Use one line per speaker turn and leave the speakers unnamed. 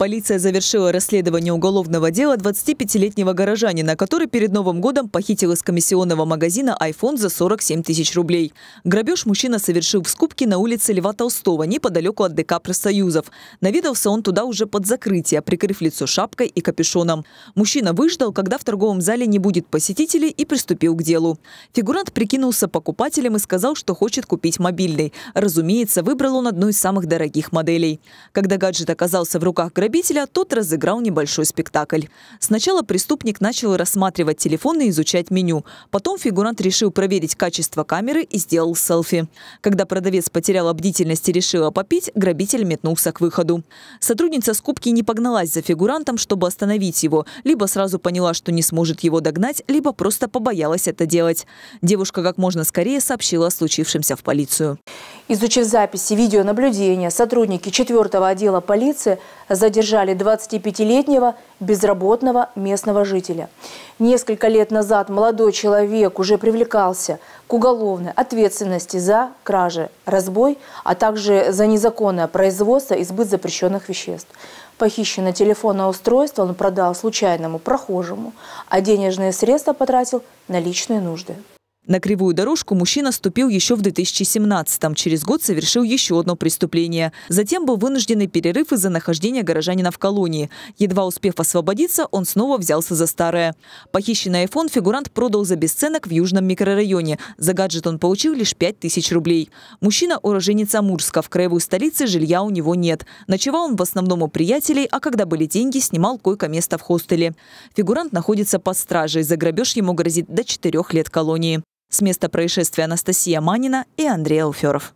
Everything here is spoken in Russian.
Полиция завершила расследование уголовного дела 25-летнего горожанина, который перед Новым годом похитил из комиссионного магазина iPhone за 47 тысяч рублей. Грабеж мужчина совершил в скупке на улице Льва Толстого, неподалеку от ДК профсоюзов. Наведался он туда уже под закрытие, прикрыв лицо шапкой и капюшоном. Мужчина выждал, когда в торговом зале не будет посетителей и приступил к делу. Фигурант прикинулся покупателем и сказал, что хочет купить мобильный. Разумеется, выбрал он одну из самых дорогих моделей. Когда гаджет оказался в руках грабежа, Грабителя тот разыграл небольшой спектакль. Сначала преступник начал рассматривать телефон и изучать меню. Потом фигурант решил проверить качество камеры и сделал селфи. Когда продавец потерял бдительность и решила попить, грабитель метнулся к выходу. Сотрудница скупки не погналась за фигурантом, чтобы остановить его. Либо сразу поняла, что не сможет его догнать, либо просто побоялась это делать. Девушка как можно скорее сообщила о случившемся в полицию.
Изучив записи видеонаблюдения, сотрудники 4 отдела полиции задержали 25-летнего безработного местного жителя. Несколько лет назад молодой человек уже привлекался к уголовной ответственности за кражи, разбой, а также за незаконное производство и сбыт запрещенных веществ. Похищенное телефонное устройство он продал случайному прохожему, а денежные средства потратил на личные нужды.
На кривую дорожку мужчина ступил еще в 2017-м. Через год совершил еще одно преступление. Затем был вынужденный перерыв из-за нахождения горожанина в колонии. Едва успев освободиться, он снова взялся за старое. Похищенный iPhone фигурант продал за бесценок в Южном микрорайоне. За гаджет он получил лишь 5000 рублей. Мужчина – уроженец Амурска. В краевой столице жилья у него нет. Ночевал он в основном у приятелей, а когда были деньги, снимал койко-место в хостеле. Фигурант находится под стражей. За грабеж ему грозит до 4 лет колонии. С места происшествия Анастасия Манина и Андрей Алферов.